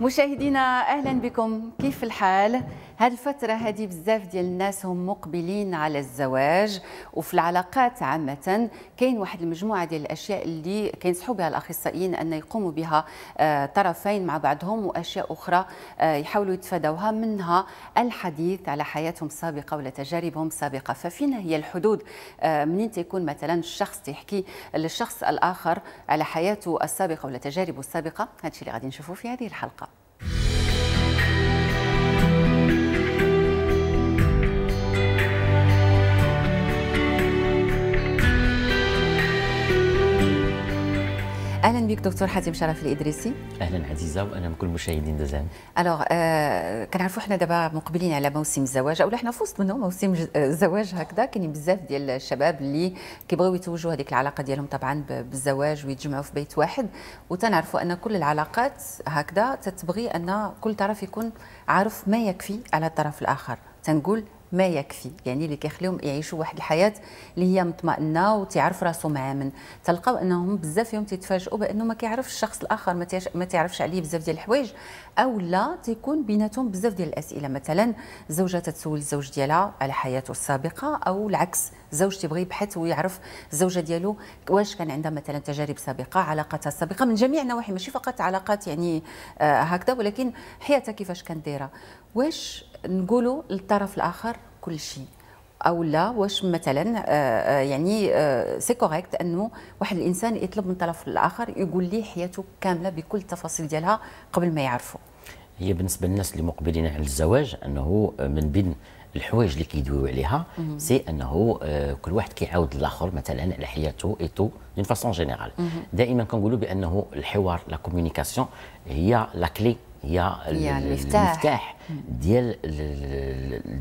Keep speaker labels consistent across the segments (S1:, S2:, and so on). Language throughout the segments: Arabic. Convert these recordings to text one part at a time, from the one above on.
S1: مشاهدينا اهلا بكم كيف الحال هالفترة هذه بزاف ديال الناس هم مقبلين على الزواج وفي العلاقات عامة كاين واحد المجموعة ديال الأشياء اللي كينصحوا بها الأخصائيين أن يقوموا بها آه، طرفين مع بعضهم وأشياء أخرى آه، يحاولوا يتفادوها منها الحديث على حياتهم السابقة ولا تجاربهم السابقة ففينا هي الحدود آه، منين تيكون مثلا الشخص تيحكي للشخص الآخر على حياته السابقة ولا تجاربه السابقة هذا الشيء اللي غادي نشوفوه في هذه الحلقة اهلا بك دكتور حاتم شرف الادريسي
S2: اهلا عزيزه واهلا بكل مشاهدين دزان
S1: الوغ آه euh, كنعرفوا حنا دابا مقبلين على موسم الزواج او حنا فوسط منه موسم آه، الزواج هكذا كاينين بزاف ديال الشباب اللي كيبغيو يتوجوا هذيك العلاقه ديالهم طبعا بالزواج ويتجمعوا في بيت واحد وتنعرفوا ان كل العلاقات هكذا تتبغي ان كل طرف يكون عارف ما يكفي على الطرف الاخر تنقول ما يكفي يعني اللي كيخليهم يعيشوا واحد الحياه اللي هي مطمئنه وتيعرف راسو معامن تلقاو انهم بزاف فيهم تيتفاجئوا بانه ما كيعرفش الشخص الاخر ما تعرفش عليه بزاف ديال الحوايج او لا تيكون بيناتهم بزاف ديال الاسئله مثلا الزوجه تتسول الزوج ديالها على حياته السابقه او العكس زوج تيبغي يبحث ويعرف الزوجه ديالو واش كان عندها مثلا تجارب سابقه علاقاتها السابقه من جميع النواحي ماشي فقط علاقات يعني آه، هكذا ولكن حياتها كيفاش كانت دايره واش نقولوا للطرف الاخر كل شيء او لا واش مثلا آه، آه، يعني سي آه، كوريكت انه واحد الانسان يطلب من الطرف الاخر يقول لي حياته كامله بكل التفاصيل ديالها قبل ما يعرفوا
S2: هي بالنسبه للناس اللي مقبلين على الزواج انه من بين الحوايج اللي كيدويو عليها سي انه كل واحد كيعاود الاخر مثلا على حياته ايتو دون فاسون جينيرال دائما كنقولوا بانه الحوار لا كومونيكاسيون هي لا كلي هي المفتاح, ديال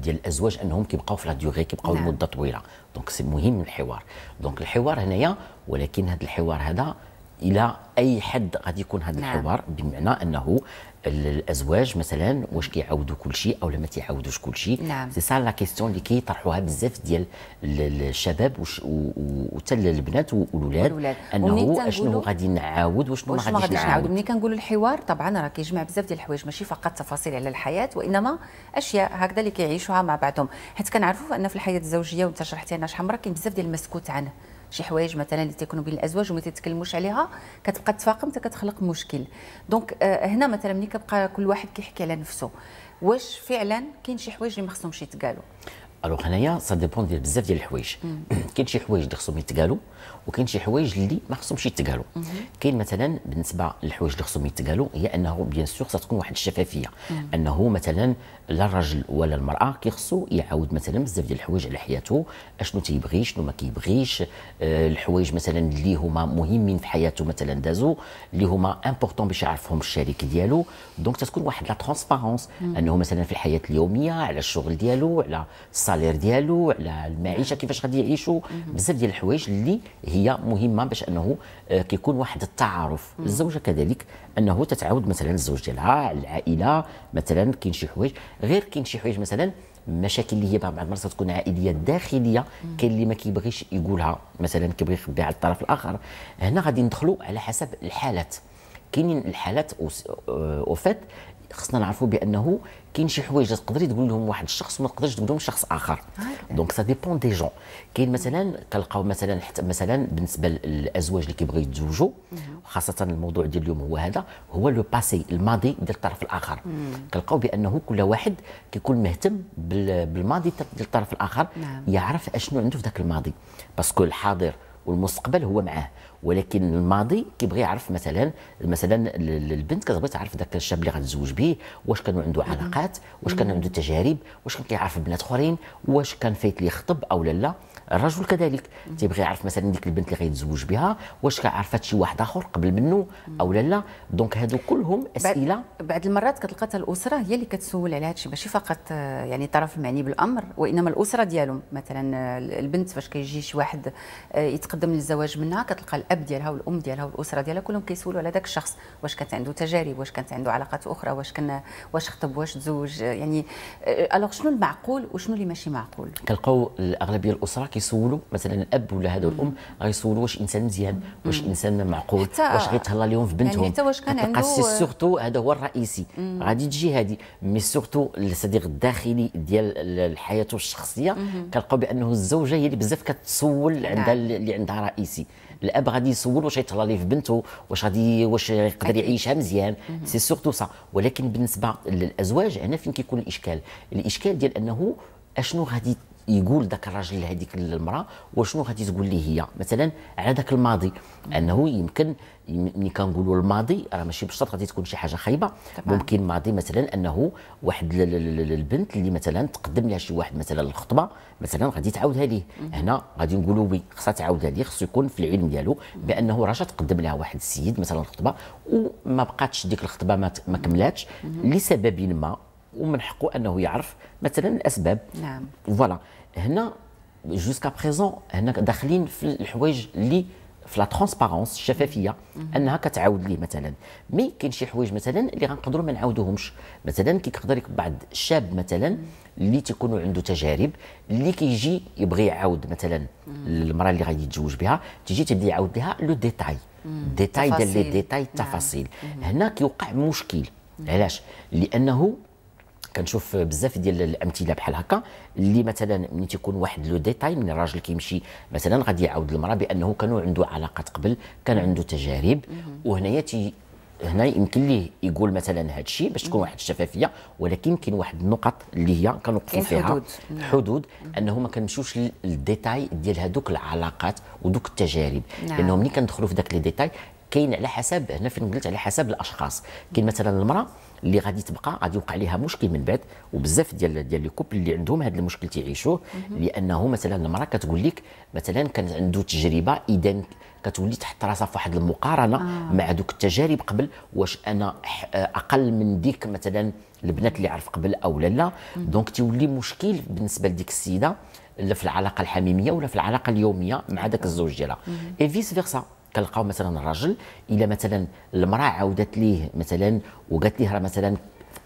S2: ديال الازواج انهم كيبقاو في لا ديوغي كيبقاو نعم. لمده طويله دونك سي مهم الحوار دونك الحوار هنايا ولكن هذا الحوار هذا الى اي حد غادي يكون هذا نعم. الحوار بمعنى انه الازواج مثلا واش كيعاودوا كل شيء او لا ما تيعاودوش كل شيء نعم. سي سا لا كيستيون اللي كيطرحوها بزاف ديال الشباب وحتى البنات والولاد انه اشنو غادي نعاود وشنو ما غاديش نعاود
S1: ملي كنقولوا الحوار طبعا راه كيجمع بزاف ديال الحوايج ماشي فقط تفاصيل على الحياه وانما اشياء هكذا اللي كيعيشوها مع بعضهم حيت كنعرفوا ان في الحياه الزوجيه وانت شرحتي لنا شحال مره كاين بزاف ديال المسكوت عنه شي حوايج مثلا اللي تيكونوا بين الازواج وما تتكلموش عليها كتبقى تفاقم حتى كتخلق مشكل دونك آه هنا مثلا ملي كيبقى كل واحد كيحكي على نفسه واش فعلا كاين شي حوايج اللي ما خصهمش يتقالوا
S2: الوغ هنايا سا ديبون ديال بزاف ديال الحوايج كاين شي حوايج اللي خصهم يتقالوا وكاين شي حوايج اللي ما خصهمش يتقالوا كاين مثلا بالنسبه للحوايج اللي خصهم يتقالوا هي انه بيان سور تكون واحد الشفافيه انه مثلا لا الرجل ولا المراه كيخصو يعاود مثلا بزاف ديال الحوايج على حياته اشنو تيبغي شنو ما كيبغيش آه الحوايج مثلا اللي هما مهمين في حياته مثلا دازو اللي هما امبورطون باش يعرفهم الشريك ديالو دونك تتكون واحد لا ترونسبارونس انه مثلا في الحياه اليوميه على الشغل ديالو على السالير ديالو على المعيشه كيفاش غادي يعيشوا بزاف ديال الحوايج اللي هي مهمه باش انه آه، كيكون واحد التعارف الزوجه كذلك انه تتعاود مثلا الزوج ديالها على العائله مثلا كاين شي حوايج غير كاين شي حوايج مثلا مشاكل اللي هي بعض المرات تكون عائليه داخليه كاين اللي ما كيبغيش يقولها مثلا كيبغي يخبيها على الطرف الاخر هنا غادي ندخلوا على حسب الحالات كاينين الحالات آه، اوفات خصنا نعرفوا بانه كاين شي حوايج تقدري تقول لهم واحد الشخص وما تقدرش تقول لهم شخص اخر دونك سا ديبون دي جون كاين مثلا كنلقاو مثلا حتى مثلا بالنسبه للازواج اللي كيبغيو يتزوجوا وخاصه الموضوع ديال اليوم هو هذا هو لو باسي الماضي ديال الطرف الاخر كنلقاو بانه كل واحد كيكون مهتم بالماضي ديال الطرف الاخر نعم. يعرف اشنو عنده في ذاك الماضي باسكو الحاضر والمستقبل هو معاه ولكن الماضي كيبغي يعرف مثلا مثلا البنت كتبغي تعرف ذاك الشاب اللي غتزوج به واش كانوا عنده علاقات واش كان عنده تجارب واش كان كيعرف بنات اخرين واش كان فايت لي خطب او لا الرجل كذلك تيبغي يعرف مثلا ديك البنت اللي غيتزوج بها واش عرفت شي واحد اخر قبل منه او لا لا دونك هادو كلهم اسئله
S1: بعد المرات كتلقى الاسره هي اللي كتسول على هادشي ماشي فقط آه، يعني طرف معني بالامر وانما الاسره ديالهم مثلا آه، البنت فاش كيجي شي واحد آه، يتقدم للزواج منها كتلقى الاب ديالها والام ديالها والاسره ديالها كلهم كيسولوا على داك الشخص واش كانت عنده تجارب واش كانت عنده علاقات اخرى واش كان واش خطب واش تزوج يعني الوغ شنو المعقول وشنو اللي ماشي معقول
S2: كنلقاو الاغلبيه الاسره غيصولوا مثلا الاب ولا هذا الام غيصولوا واش انسان مزيان واش انسان معقول واش غيتهلا اليوم في بنتهم يعني حتى واش كان عنده سورتو هذا هو الرئيسي غادي تجي هذه مي سورتو الصديق الداخلي ديال حياته الشخصيه كنلقاو بانه الزوجه هي اللي بزاف كتسول نعم. عندها اللي عندها رئيسي الاب غادي يسول واش يتهلا ليه في بنته واش غادي واش يقدر يعيشها مزيان سي سورتو سا ولكن بالنسبه للازواج هنا فين كيكون الاشكال الاشكال ديال انه اشنو غادي يقول ذاك الراجل لهذيك المراه وشنو غادي تقول ليه هي مثلا على ذاك الماضي انه يمكن ملي كنقولوا الماضي راه ماشي بالشرط غادي تكون شي حاجه خايبه ممكن ماضي مثلا انه واحد البنت اللي مثلا تقدم لها شي واحد مثلا الخطبه مثلا غادي تعاودها ليه هنا غادي نقولوا وي خصها تعاودها ليه خصو يكون في العلم ديالو بانه راه تقدم لها واحد السيد مثلا الخطبه وما بقاتش ديك الخطبه ما, ما كملاتش لسبب ما ومن حقه انه يعرف مثلا الاسباب نعم فوالا هنا جوسكا بريزون هنا داخلين في الحوايج اللي في لا ترونسبارونس الشفافيه انها كتعاود ليه مثلا مي كاين شي حوايج مثلا اللي غنقدروا ما نعاودوهمش مثلا كيقدر بعض الشاب مثلا اللي تيكونوا عنده تجارب اللي كيجي يبغي يعاود مثلا المراه اللي غادي يتزوج بها تيجي تبدا يعاود لها لو ديتاي ديتاي ديال لي ديتاي التفاصيل نعم. هنا كيوقع مشكل علاش لانه كنشوف بزاف ديال الامثله بحال هكا اللي مثلا ملي تيكون واحد لو ديتاي من الراجل كيمشي مثلا غادي يعاود المراه بانه كانوا عنده علاقات قبل كان عنده تجارب وهنايا تي هنا يمكن ليه يقول مثلا هذا الشيء باش تكون واحد الشفافيه ولكن كاين واحد النقط اللي هي كنوقفوا فيها حدود حدود انه ما كنمشيوش للديتاي ديال هذوك العلاقات ودوك التجارب نعم. لانه ملي كندخلوا في ذاك لي ديتاي كاين على حسب هنا فين قلت على حسب الاشخاص كاين مثلا المراه اللي غادي تبقى غادي يوقع لها مشكل من بعد وبزاف ديال ديال لي كوبل اللي عندهم هذا المشكل تيعيشوه لانه مثلا المراه كتقول لك مثلا كان عنده تجربه اذا كتولي تحط راسها في واحد المقارنه آه. مع دوك التجارب قبل واش انا اقل من ديك مثلا البنات اللي عرف قبل او لا لا دونك تيولي مشكل بالنسبه لديك السيده لا في العلاقه الحميميه ولا في العلاقه اليوميه مع أيوة. داك الزوج ديالها اي فيس فيرسا كنلقاو مثلا الراجل الا مثلا المراه عاودت ليه مثلا وقالت ليه راه مثلا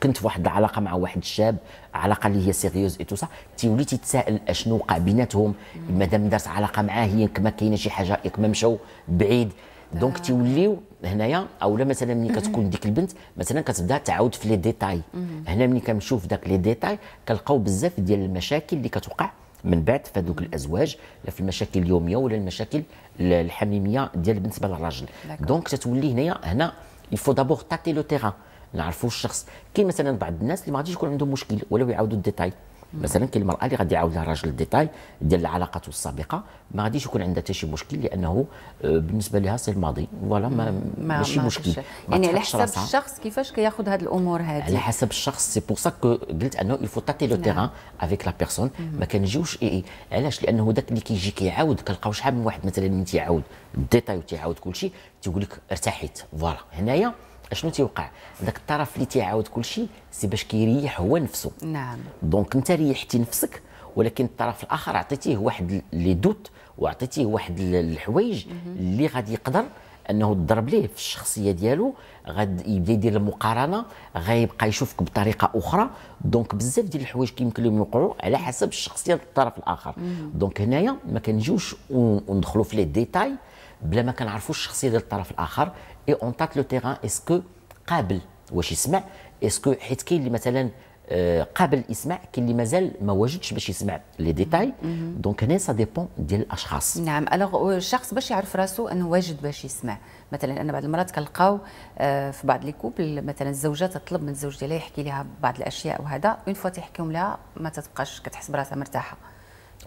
S2: كنت في واحد العلاقه مع واحد الشاب علاقه اللي هي سيريوز اي تو سا تيولي تيتساءل اشنو وقع بيناتهم مادام دارت علاقه معاه هي كما كاينه شي حاجه ياك ما مشاو بعيد دونك آه. تيوليو هنايا اولا مثلا ملي كتكون ديك البنت مثلا كتبدا تعاود في لي ديتاي هنا ملي كنشوف داك لي ديتاي كنلقاو بزاف ديال المشاكل اللي كتوقع من بعد فهذوك الازواج لا في المشاكل اليوميه ولا المشاكل الحميميه ديال بالنسبه للراجل دونك تتولي هنايا هنا الفو دابور تاتي لو تيران نعرفوا الشخص كاين مثلا بعض الناس اللي ما غاديش يكون عندهم مشكل ولو يعاودوا الديتاي مثلا كاين المراه اللي غادي يعاود لها الراجل الديتاي ديال العلاقات السابقه ما غاديش يكون عندها حتى شي مشكل لانه آه، بالنسبه لها سي الماضي فوالا ما ماشي مشكل يعني على حسب
S1: الشخص كيفاش كياخذ هاد الامور
S2: هذه على حسب الشخص سي بور سا كو قلت انه الفو تاتي لو تيران افيك لا بيرسون ما كنجيوش اي علاش لانه ذاك اللي كيجي كيعاود كنلقاو شحال من واحد مثلا من تيعاود الديتاي وتيعاود كل شيء تيقول لك ارتحيت فوالا هنايا اشنو تيوقع داك الطرف اللي تيعاود كل شيء سي باش كيريح هو نفسه نعم دونك انت ريحتي نفسك ولكن الطرف الاخر عطيتيه واحد لي دوت وعطيتيه واحد الحوايج اللي غادي يقدر انه تضرب ليه في الشخصيه ديالو غاد يبدا يدير المقارنه غيبقى يشوفك بطريقه اخرى دونك بزاف ديال الحوايج كيمكن لهم يوقعوا على حسب الشخصيه الطرف الاخر دونك هنايا ما كنجيوش وندخلوا في لي ديتاي بلا ما كنعرفوش الشخصيه ديال الطرف الاخر اي اون تاك لو تيغان اسكو قابل واش يسمع اسكو حيت كاين اللي مثلا آه، قابل يسمع كاين اللي مازال ما واجدش باش يسمع لي ديتاي دونك هنا سا ديبون ديال الاشخاص
S1: نعم الوغ الشخص آه، باش يعرف راسو انه واجد باش يسمع مثلا انا بعض المرات كنلقاو آه، في بعض لي كوبل مثلا الزوجه تطلب من الزوج ديالها يحكي لها بعض الاشياء وهذا اون فوا تيحكيهم لها ما تتبقاش كتحس براسها مرتاحه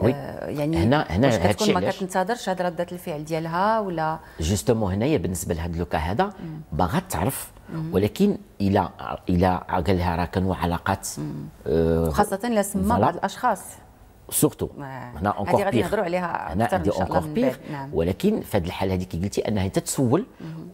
S2: وي. Euh, يعني هنا هنا هذا ما
S1: كتنتظرش هذه رده الفعل ديالها ولا
S2: جوستومون هنايا بالنسبه لهذا لوكا هذا باغا تعرف ولكن الى الى قال لها راه كانوا علاقات آه، خاصه الا سما بعض الاشخاص سورتو آه. هنا اونكور بيغ غادي عليها هنا عندي اونكور بيغ نعم. ولكن في هذه الحاله هذيك قلتي انها تتسول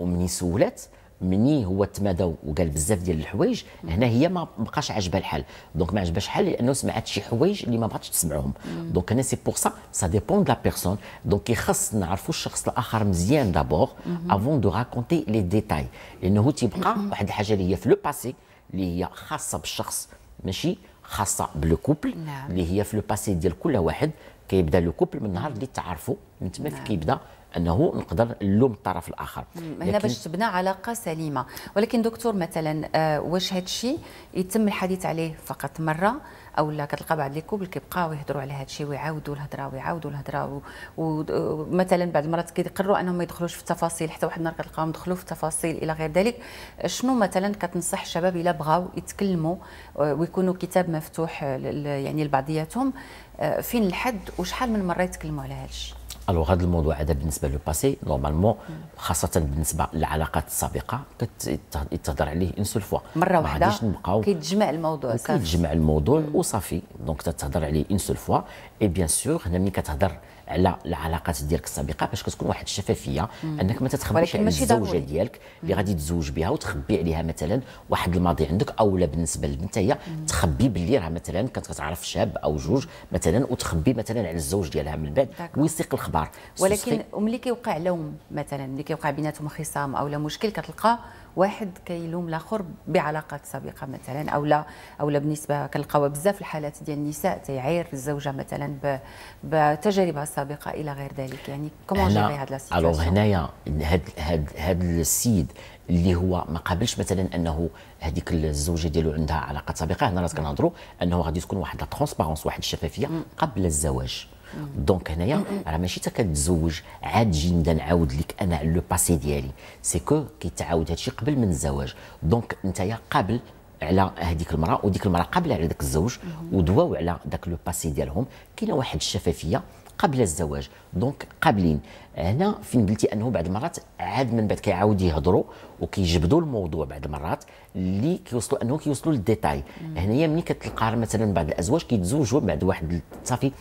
S2: ومن سولات مني هو تمادى وقال بزاف ديال الحوايج هنا هي ما بقاش عاجبها الحال دونك ما عجبهاش الحال لانه سمعت شي حوايج اللي ما بغاتش تسمعهم دونك هنا سي بور سا سا ديبون دو لا بيرسون دونك كيخص نعرفوا الشخص الاخر مزيان دابور افون دو راكونتي لي ديتاي لانه تيبقى واحد الحاجه اللي هي في لو باسي اللي هي خاصه بالشخص ماشي خاصه بلو كوبل نعم. اللي هي في لو باسي ديال كل واحد كيبدا لو كوبل من النهار اللي تعرفوا من تما نعم. كيبدا انه نقدر نلوم الطرف الاخر هنا باش
S1: تبنى علاقه سليمه ولكن دكتور مثلا آه، واش هذا الشيء يتم الحديث عليه فقط مره او لا كتلقى بعض لي كوبل كيبقاو يهضروا على هذا الشيء ويعاودوا الهضره ويعاودوا الهضره ومثلا بعض المرات كيقرروا انهم ما يدخلوش في التفاصيل حتى واحد النهار كتلقاهم دخلوا في التفاصيل الى غير ذلك شنو مثلا كتنصح الشباب الا بغاو يتكلموا آه، ويكونوا كتاب مفتوح يعني لبعضياتهم آه، فين الحد وشحال من مره يتكلموا على هذا الشيء
S2: الوغ هذا الموضوع هذا بالنسبه باسي نورمالمون خاصه بالنسبه للعلاقات السابقه كتهضر عليه اون سول فوا مره واحده نبقاو كيتجمع
S1: الموضوع صافي
S2: كيتجمع الموضوع وصافي دونك تتهضر عليه اون سول فوا اي بيان سور هنا ملي كتهضر على العلاقات ديالك السابقه باش كتكون واحد الشفافيه انك ما تتخبيش على الزوجه ديالك اللي غادي تزوج بها وتخبي عليها مثلا واحد الماضي عندك او لا بالنسبه للبنت هي تخبي باللي راه مثلا كانت كتعرف شاب او جوج مثلا وتخبي مثلا على الزوج ديالها من بعد ويسيق الخبر ولكن
S1: ملي كيوقع لوم مثلا ملي كيوقع بيناتهم خصام او لا مشكل كتلقى واحد كيلوم الاخر بعلاقات سابقه مثلا او لا او لا بالنسبه كنلقاوها بزاف الحالات ديال النساء تيعير الزوجه مثلا بتجاربها السابقه الى غير ذلك يعني كومون جيري هاد لا سيتواسيون الوغ
S2: هنايا هاد هاد هاد السيد اللي هو ما قابلش مثلا انه هذيك الزوجه ديالو عندها علاقات سابقه هنا راه كنهضروا انه غادي تكون واحد لا ترونسبارونس واحد الشفافيه قبل الزواج دونك هنايا راه ماشي حتى كتزوج عاد جي نبدا نعاود لك انا على لو باسي ديالي سي كو كيتعاود هادشي قبل من الزواج دونك نتايا قابل على هذيك المراه وديك المراه قابله على ذاك الزوج ودواو على ذاك لو باسي ديالهم كاينه واحد الشفافيه قبل الزواج دونك قابلين هنا فين قلتي انه بعض المرات عاد من بعد كيعاود يهضروا وكيجبدوا الموضوع بعض المرات اللي كيوصلوا انه كيوصلوا للديتاي هنايا ملي كتلقى مثلا بعض الازواج كيتزوجوا بعد واحد صافي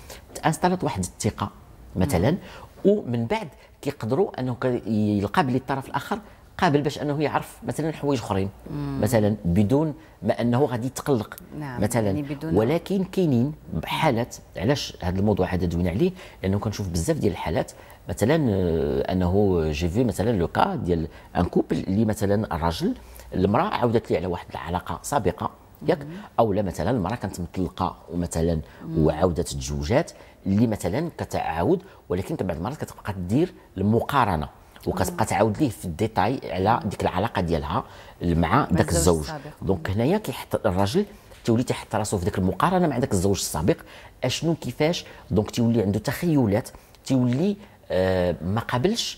S2: انستالت واحد الثقه مثلا ومن بعد كيقدروا انه يلقى بلي الطرف الاخر قابل باش انه يعرف مثلا حوايج اخرين مثلا بدون ما انه غادي يتقلق نعم مثلا يعني بدون ولكن كاينين حالات علاش هذا الموضوع هذا دوينا عليه لانه كنشوف بزاف ديال الحالات مثلا آه، انه جي في مثلا لو كا ديال ان كوبل اللي مثلا الراجل المراه عاودت لي على واحد العلاقه سابقه ياك او لا مثلا المراه كانت مطلقه ومثلا وعاودت تزوجات اللي مثلا كتعاود ولكن بعض المرات كتبقى دير المقارنه وكتبقى تعاود ليه في الديتاي على ديك العلاقه ديالها مع ذاك الزوج دونك هنايا كيحط الراجل تولي تحط راسو في ديك المقارنه مع داك الزوج السابق اشنو كيفاش دونك تولي عنده تخيلات تولي آه ما قبلش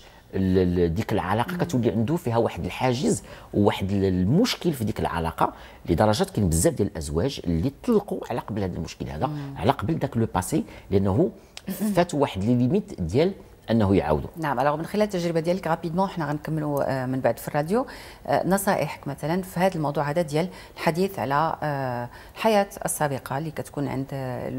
S2: ديك العلاقه كتولي عنده فيها واحد الحاجز وواحد المشكل في ديك العلاقه لدرجه كاين بزاف ديال الازواج اللي طلقوا على قبل هذا المشكل هذا على قبل ذاك لو باسي لانه فات واحد لي ليميت ديال انه يعاودوا
S1: نعم الوغ من خلال التجربه ديالك رابيدمون حنا غنكملوا آه، من بعد في الراديو آه، نصائحك مثلا في هذا الموضوع هذا ديال الحديث على آه، الحياه السابقه اللي كتكون عند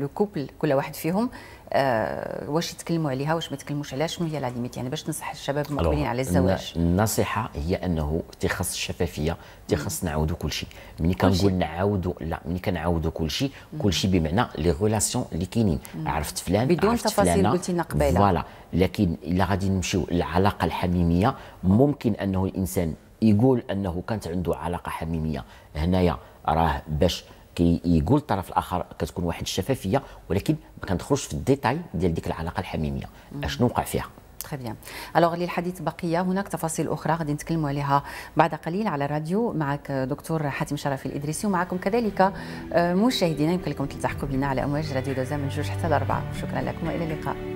S1: لو كوبل كل واحد فيهم آه واش يتكلموا عليها واش ما يتكلموش عليها شنو هي لا ليميت يعني باش تنصح الشباب المقبلين على الزواج
S2: النصيحه هي انه تيخص الشفافيه تيخص نعاودوا كل شيء ملي كنقول نعاودوا لا ملي كنعاودوا كل شيء كل شيء بمعنى لي غولاسيون اللي كاينين عرفت فلان بدون عرفت تفاصيل قلتي لنا قبيله فوالا لكن الا غادي نمشيو للعلاقه الحميميه ممكن انه الانسان يقول انه كانت عنده علاقه حميميه هنايا راه باش كي الطرف الاخر كتكون واحد الشفافيه ولكن ما كندخلوش في الديتاي ديال ديك العلاقه الحميميه اشنو وقع فيها
S1: تري بيان الوغ للحديث بقيه هناك تفاصيل اخرى غادي نتكلموا عليها بعد قليل على الراديو معك دكتور حاتم شرفي الادريسي ومعكم كذلك آه، مشاهدينا يمكن لكم تلتحقوا بنا على امواج راديو دوزا من جوج حتى لاربعه شكرا لكم والى اللقاء